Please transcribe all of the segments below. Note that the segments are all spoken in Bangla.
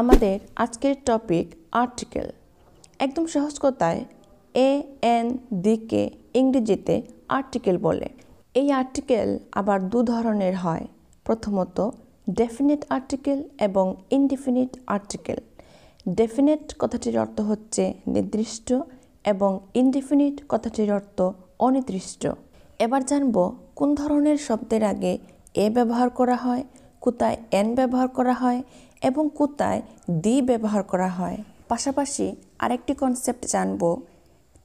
আমাদের আজকের টপিক আর্টিকেল একদম সহজ কথায় এ এন দিকে ইংরেজিতে আর্টিকেল বলে এই আর্টিকেল আবার দু ধরনের হয় প্রথমত ডেফিনেট আর্টিকেল এবং ইনডিফিনিট আর্টিকেল ডেফিনেট কথাটির অর্থ হচ্ছে নির্দিষ্ট এবং ইনডিফিনিট কথাটির অর্থ অনির্দিষ্ট এবার জানব কোন ধরনের শব্দের আগে এ ব্যবহার করা হয় কোথায় এন ব্যবহার করা হয় এবং কোথায় দি ব্যবহার করা হয় পাশাপাশি আরেকটি কনসেপ্ট জানব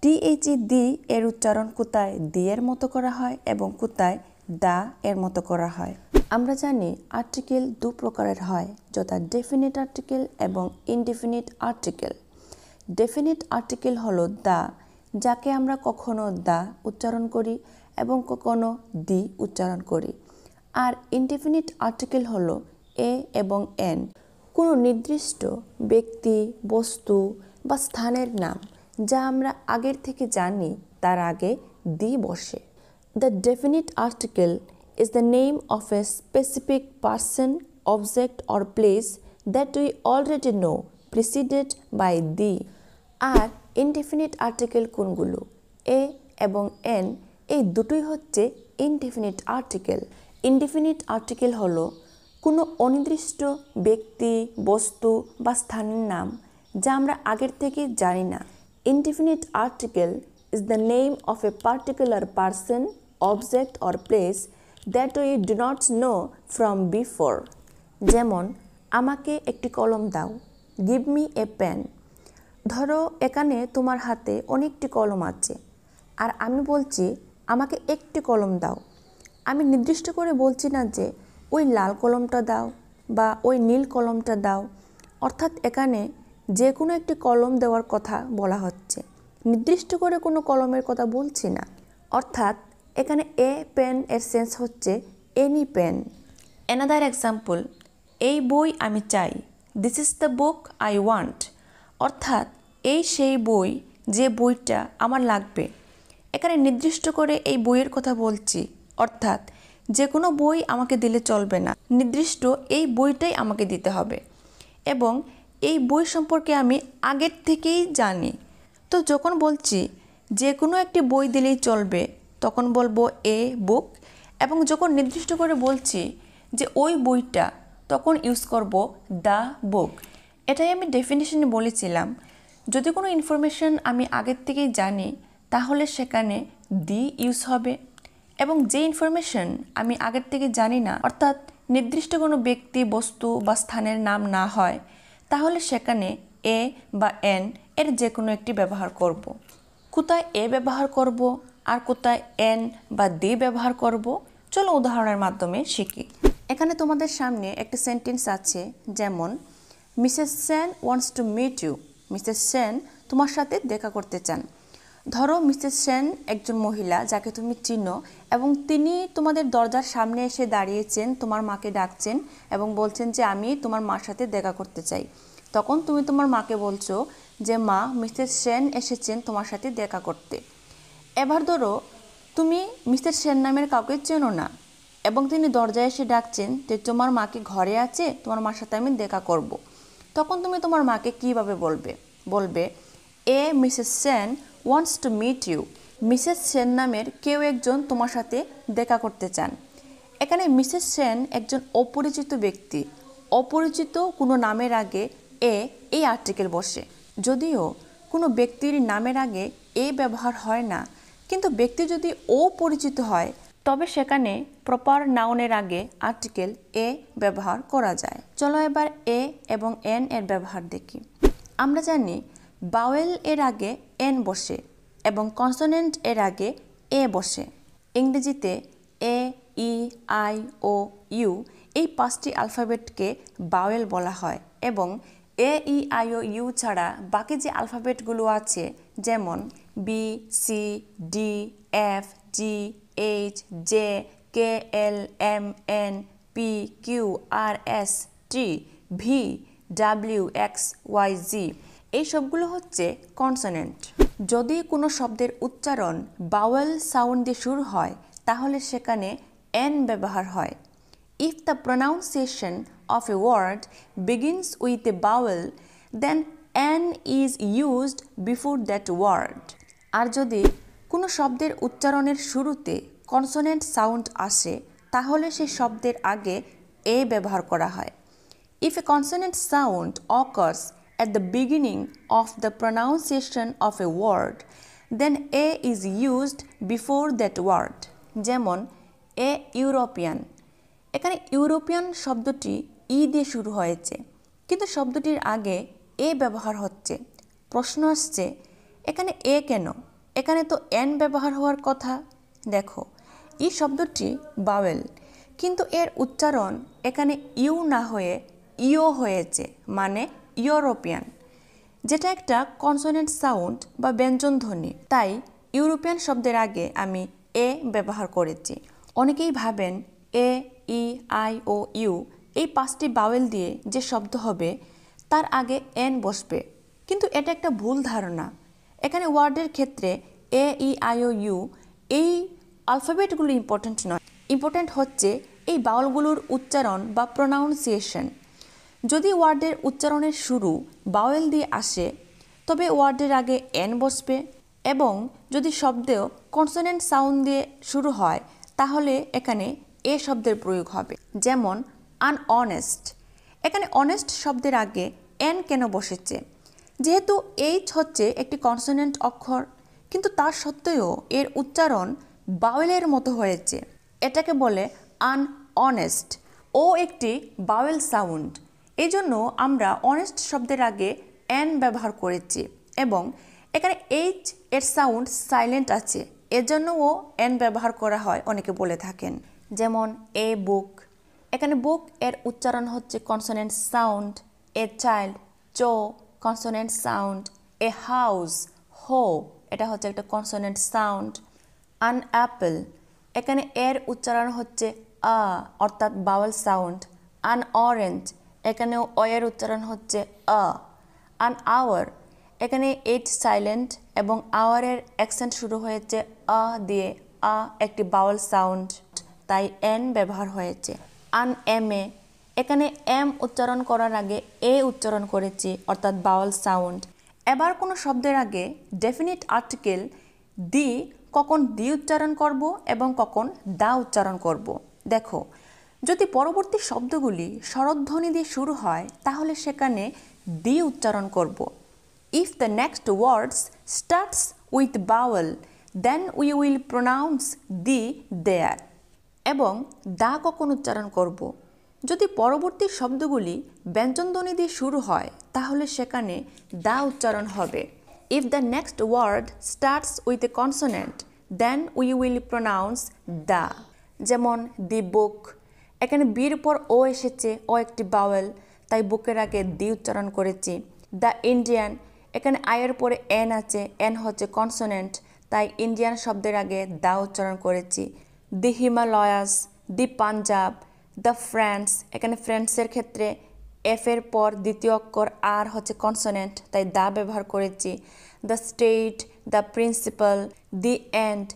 টিএইচই দি এর উচ্চারণ কোথায় দি এর মতো করা হয় এবং কোথায় দা এর মতো করা হয় আমরা জানি আর্টিকেল দু প্রকারের হয় যথা ডেফিনিট আর্টিকেল এবং ইনডেফিনিট আর্টিকেল ডেফিনিট আর্টিকেল হলো দা যাকে আমরা কখনো দা উচ্চারণ করি এবং কখনো দি উচ্চারণ করি আর ইনডেফিনিট আর্টিকেল হলো এ এবং এন কোনো নির্দিষ্ট ব্যক্তি বস্তু বা স্থানের নাম যা আমরা আগের থেকে জানি তার আগে দি বসে the definite article is the name of a specific person object or place that we already know preceded by the আর ইনডেফিনিট আর্টিকেল কোনগুলো এ এবং এন এই দুটোই হচ্ছে ইনডেফিনিট আর্টিকেল ইনডেফিনিট আর্টিকেল হলো কোনো অনির্দিষ্ট ব্যক্তি বস্তু বা স্থানের নাম যা আমরা আগের থেকে জানি না indefinite article is the name of a particular person object or place that you do not know from before যেমন আমাকে একটি কলম দাও গিভ মি এ পেন ধরো এখানে তোমার হাতে অনেকটি কলম আছে আর আমি বলছি আমাকে একটি কলম দাও আমি নির্দিষ্ট করে বলছি না যে ওই লাল কলমটা দাও বা ওই নীল কলমটা দাও অর্থাৎ এখানে যে কোনো একটি কলম দেওয়ার কথা বলা হচ্ছে নির্দিষ্ট করে কোনো কলমের কথা বলছি না অর্থাৎ এখানে এ পেন এর সেন্স হচ্ছে এনি পেন অ্যানাদার এক্সাম্পল এই বই আমি চাই this is the book I want অর্থাৎ এই সেই বই যে বইটা আমার লাগবে এখানে নির্দিষ্ট করে এই বইয়ের কথা বলছি অর্থাৎ যে কোনো বই আমাকে দিলে চলবে না নির্দিষ্ট এই বইটাই আমাকে দিতে হবে এবং এই বই সম্পর্কে আমি আগের থেকেই জানি তো যখন বলছি যে কোনো একটি বই দিলেই চলবে তখন বলবো এ বুক এবং যখন নির্দিষ্ট করে বলছি যে ওই বইটা তখন ইউজ করব দ্য বুক এটাই আমি ডেফিনেশনে বলেছিলাম যদি কোনো ইনফরমেশন আমি আগের থেকেই জানি তাহলে সেখানে দি ইউজ হবে এবং যে ইনফরমেশন আমি আগের থেকে জানি না অর্থাৎ নির্দিষ্ট কোনো ব্যক্তি বস্তু বা স্থানের নাম না হয় তাহলে সেখানে এ বা এন এর যে কোনো একটি ব্যবহার করব। কোথায় এ ব্যবহার করব আর কোথায় এন বা দে ব্যবহার করব চলো উদাহরণের মাধ্যমে শিখি এখানে তোমাদের সামনে একটি সেন্টেন্স আছে যেমন Mrs Sen wants to meet you Mrs Sen তোমার সাথে দেখা করতে চান ধরো মিসেস সেন একজন মহিলা যাকে তুমি চিনো এবং তিনি তোমাদের দরজার সামনে এসে দাঁড়িয়েছেন তোমার মাকে ডাকছেন এবং বলছেন যে আমি তোমার মার সাথে দেখা করতে চাই তখন তুমি তোমার মাকে বলছো যে মা মিসেস সেন এসেছেন তোমার সাথে দেখা করতে এবার ধরো তুমি মিসেস সেন নামের কাউকে চেনো না এবং তিনি দরজায় এসে ডাকছেন যে তোমার মাকে ঘরে আছে তোমার মার সাথে আমি দেখা করব। তখন তুমি তোমার মাকে কিভাবে বলবে বলবে a Mrs Sen wants to meet you Mrs Sen নামের কেউ একজন তোমার সাথে দেখা করতে চান এখানে মিসেস সেন একজন অপরিচিত ব্যক্তি অপরিচিত কোনো নামের আগে এ এই আর্টিকেল বসে যদিও কোনো ব্যক্তির নামের আগে এ ব্যবহার হয় না কিন্তু ব্যক্তি যদি অপরিচিত হয় তবে সেখানে প্রপার নাউনের আগে আর্টিকেল এ ব্যবহার করা যায় চলো এবার এ এবং এন এর ব্যবহার দেখি আমরা জানি বাওয়েল এর আগে এন বসে এবং কনসোনেন্ট এর আগে এ বসে ইংরেজিতে এ ই আই ও ইউ এই পাঁচটি আলফাবেটকে বাওয়েল বলা হয় এবং এ ই আই ও ইউ ছাড়া বাকি যে আলফাবেটগুলো আছে যেমন B C D F G H J K L M N P Q R S T V W X Y Z এই সবগুলো হচ্ছে কনসোনেন্ট যদি কোনো শব্দের উচ্চারণ বাওয়েল সাউন্ড দিয়ে শুরু হয় তাহলে সেখানে এন ব্যবহার হয় if the pronunciation of a word begins with a vowel then an is used before that word আর যদি কোনো শব্দের উচ্চারণের শুরুতে কনসোনেন্ট সাউন্ড আসে তাহলে সেই শব্দের আগে এ ব্যবহার করা হয় if a consonant sound occurs at the beginning of the pronunciation of a word, then a is used before that word. যেমন এ ইউরোপিয়ান এখানে ইউরোপিয়ান শব্দটি ই e দিয়ে শুরু হয়েছে কিন্তু শব্দটির আগে এ ব্যবহার হচ্ছে প্রশ্ন আসছে এখানে এ কেন এখানে তো এন ব্যবহার হওয়ার কথা দেখো ই শব্দটি বাওয়েল কিন্তু এর উচ্চারণ এখানে ইউ না হয়ে ইও হয়েছে মানে ইউরোপিয়ান যেটা একটা কনসোনেন্ট সাউন্ড বা ব্যঞ্জনধ্বনি তাই ইউরোপিয়ান শব্দের আগে আমি এ ব্যবহার করেছি অনেকেই ভাবেন এ ই আই ও ইউ এই পাঁচটি বাওয়েল দিয়ে যে শব্দ হবে তার আগে এন বসবে কিন্তু এটা একটা ভুল ধারণা এখানে ওয়ার্ডের ক্ষেত্রে এ ই আই ও ইউ এই আলফাবেটগুলো ইম্পর্টেন্ট নয় ইম্পর্ট্যান্ট হচ্ছে এই বাউলগুলোর উচ্চারণ বা প্রোনাউন্সিয়েশন যদি ওয়ার্ডের উচ্চারণের শুরু বাওয়েল দিয়ে আসে তবে ওয়ার্ডের আগে এন বসবে এবং যদি শব্দেও কনসোনেন্ট সাউন্ড দিয়ে শুরু হয় তাহলে এখানে এ শব্দের প্রয়োগ হবে যেমন আনঅনেস্ট এখানে অনেস্ট শব্দের আগে এন কেন বসেছে যেহেতু এইচ হচ্ছে একটি কনসোনেন্ট অক্ষর কিন্তু তা সত্ত্বেও এর উচ্চারণ বাওয়েলের মতো হয়েছে এটাকে বলে আনঅনেস্ট ও একটি বাওয়েল সাউন্ড এই জন্য আমরা অনেস্ট শব্দের আগে অ্যান ব্যবহার করেছি এবং এখানে এইচ এর সাউন্ড সাইলেন্ট আছে এজন্যও অ্যান ব্যবহার করা হয় অনেকে বলে থাকেন যেমন এ বুক এখানে বুক এর উচ্চারণ হচ্ছে কনসোনেন্ট সাউন্ড এ চাইল্ড চো কনসোনেন্ট সাউন্ড এ হাউস হো এটা হচ্ছে একটা কনসোনেন্ট সাউন্ড আন অ্যাপেল এখানে এর উচ্চারণ হচ্ছে আ অর্থাৎ বাওয়াল সাউন্ড আন অরেঞ্জ এখানেও অয়ের উচ্চারণ হচ্ছে অ আন আওয়ার এখানে এইট সাইলেন্ট এবং আওয়ারের অ্যাকসেন্ট শুরু হয়েছে অ দিয়ে আ একটি বাউল সাউন্ড তাই এন ব্যবহার হয়েছে আন এম এ এখানে এম উচ্চারণ করার আগে এ উচ্চারণ করেছি অর্থাৎ বাউল সাউন্ড এবার কোনো শব্দের আগে ডেফিনিট আর্টিকেল দি কখন দি উচ্চারণ করব এবং কখন দা উচ্চারণ করব দেখো যদি পরবর্তী শব্দগুলি স্বরধ্বনি দিয়ে শুরু হয় তাহলে সেখানে দি উচ্চারণ করব if the next words starts with vowel then we will pronounce the the এবং দা কখন উচ্চারণ করব যদি পরবর্তী শব্দগুলি ব্যঞ্জনধ্বনি দিয়ে শুরু হয় তাহলে সেখানে দা উচ্চারণ হবে if the next word starts with a consonant then we will pronounce the যেমন দি বুক এখানে বির পর ও এসেছে ও একটি বাওয়েল তাই বুকের আগে দি উচ্চারণ করেছি দ্য ইন্ডিয়ান এখানে আয়ের পরে এন আছে এন হচ্ছে কনসোনেন্ট তাই ইন্ডিয়ান শব্দের আগে দা উচ্চারণ করেছি the Himalayas the Punjab the France এখানে ফ্রেন্ডসের ক্ষেত্রে এফ এর পর দ্বিতীয় অক্ষর আর হচ্ছে কনসোনেন্ট তাই দা ব্যবহার করেছি the state the principal the end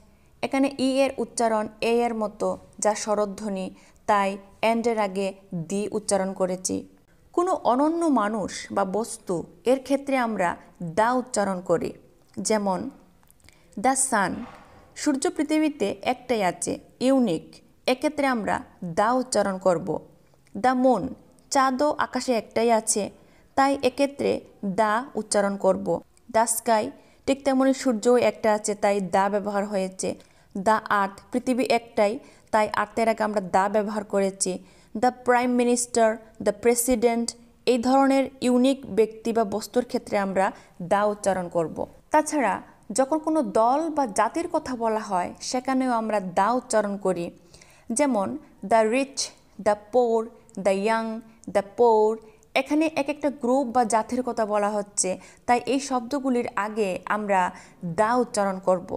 এখানে ই এর উচ্চারণ এ এর মতো যা স্বরধ্বনি তাই অ্যান্ডের আগে দি উচ্চারণ করেছি কোনো অনন্য মানুষ বা বস্তু এর ক্ষেত্রে আমরা দা উচ্চারণ করি যেমন দ্য সান সূর্য পৃথিবীতে একটাই আছে ইউনিক এক্ষেত্রে আমরা দা উচ্চারণ করব দ্য মন চাঁদও আকাশে একটাই আছে তাই এক্ষেত্রে দা উচ্চারণ করব দ্য স্কাই ঠিক তেমনই সূর্যও একটা আছে তাই দা ব্যবহার হয়েছে দ্য আর্থ পৃথিবী একটাই তাই তের আগে আমরা দা ব্যবহার করেছি the prime minister the president এই ধরনের ইউনিক ব্যক্তি বা বস্তুর ক্ষেত্রে আমরা দা উচ্চারণ করব। তাছাড়া যখন কোনো দল বা জাতির কথা বলা হয় সেখানেও আমরা দা উচ্চারণ করি যেমন the rich the poor the young the poor এখানে এক একটা গ্রুপ বা জাতির কথা বলা হচ্ছে তাই এই শব্দগুলির আগে আমরা দা উচ্চারণ করব।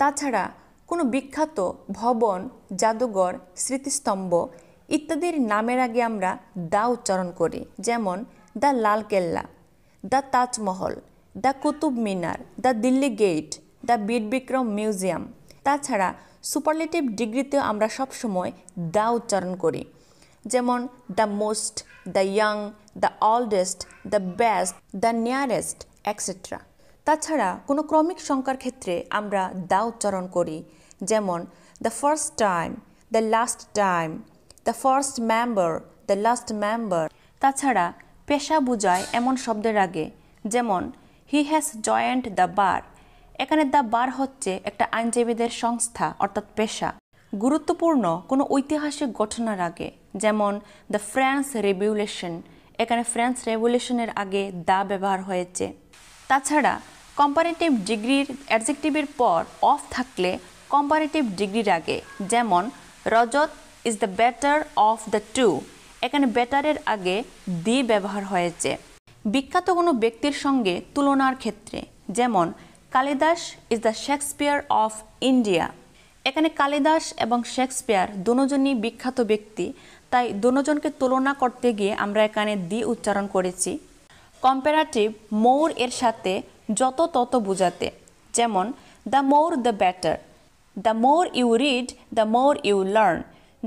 তাছাড়া কোনো বিখ্যাত ভবন জাদুঘর স্মৃতিস্তম্ভ ইত্যাদির নামের আগে আমরা দা উচ্চারণ করি যেমন the Lal Kila the Taj Mahal the Qutub Minar the Delhi gate the Bir Bikram museum তাছাড়া সুপারলেটিভ ডিগ্রিতেও আমরা সবসময় দা উচ্চারণ করি যেমন the most the young the oldest the best the nearest etcetera তাছাড়া কোনো ক্রমিক সংখ্যার ক্ষেত্রে আমরা দা উচ্চারণ করি যেমন the first time the last time the first member the last member তাছাড়া পেশা বোঝায় এমন শব্দের আগে যেমন he has joined the bar এখানে দ্য বার হচ্ছে একটা আইনজীবীদের সংস্থা অর্থাৎ পেশা গুরুত্বপূর্ণ কোনো ঐতিহাসিক ঘটনার আগে যেমন দ্য ফ্রান্স রেভলিউশন এখানে ফ্রান্স রেভলিউশনের আগে দা ব্যবহার হয়েছে তাছাড়া কম্পারেটিভ ডিগ্রির অ্যাডজেক্টিভের পর অফ থাকলে কম্পারেটিভ ডিগ্রির আগে যেমন Rajat is the better of the two এখানে বেটারের আগে দি ব্যবহার হয়েছে বিখ্যাত কোনো ব্যক্তির সঙ্গে তুলনার ক্ষেত্রে যেমন Kalidas is the Shakespeare of India এখানে কালিদাস এবং শেক্সপিয়ার দুজনই বিখ্যাত ব্যক্তি তাই দুজনকে তুলনা করতে গিয়ে আমরা এখানে দি উচ্চারণ করেছি কম্পারেটিভ মৌর এর সাথে যত তত বোঝাতে যেমন the more the better the more you read the more you learn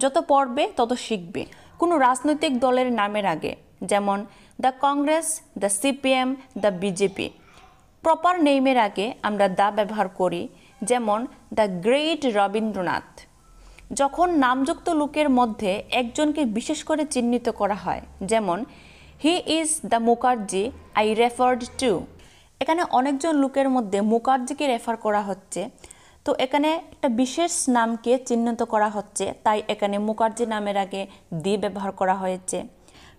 যত পড়বে তত শিখবে কোনো রাজনৈতিক দলের নামের আগে যেমন the Congress the CPM the BJP proper নেইমের আগে আমরা দা ব্যবহার করি যেমন দ্য গ্রেট রবীন্দ্রনাথ যখন নামযুক্ত লোকের মধ্যে একজনকে বিশেষ করে চিহ্নিত করা হয় যেমন he is the Mukherjee I referred to এখানে অনেকজন লোকের মধ্যে মুখার্জিকে রেফার করা হচ্ছে তো এখানে একটা বিশেষ নামকে চিহ্নিত করা হচ্ছে তাই এখানে মুখার্জি নামের আগে দি ব্যবহার করা হয়েছে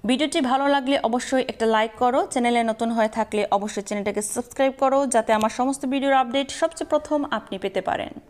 ভিডিওটি ভালো লাগলে অবশ্যই একটা লাইক করো চ্যানেলে নতুন হয়ে থাকলে অবশ্যই চ্যানেলটাকে সাবস্ক্রাইব করো যাতে আমার সমস্ত ভিডিওর আপডেট সবচেয়ে প্রথম আপনি পেতে পারেন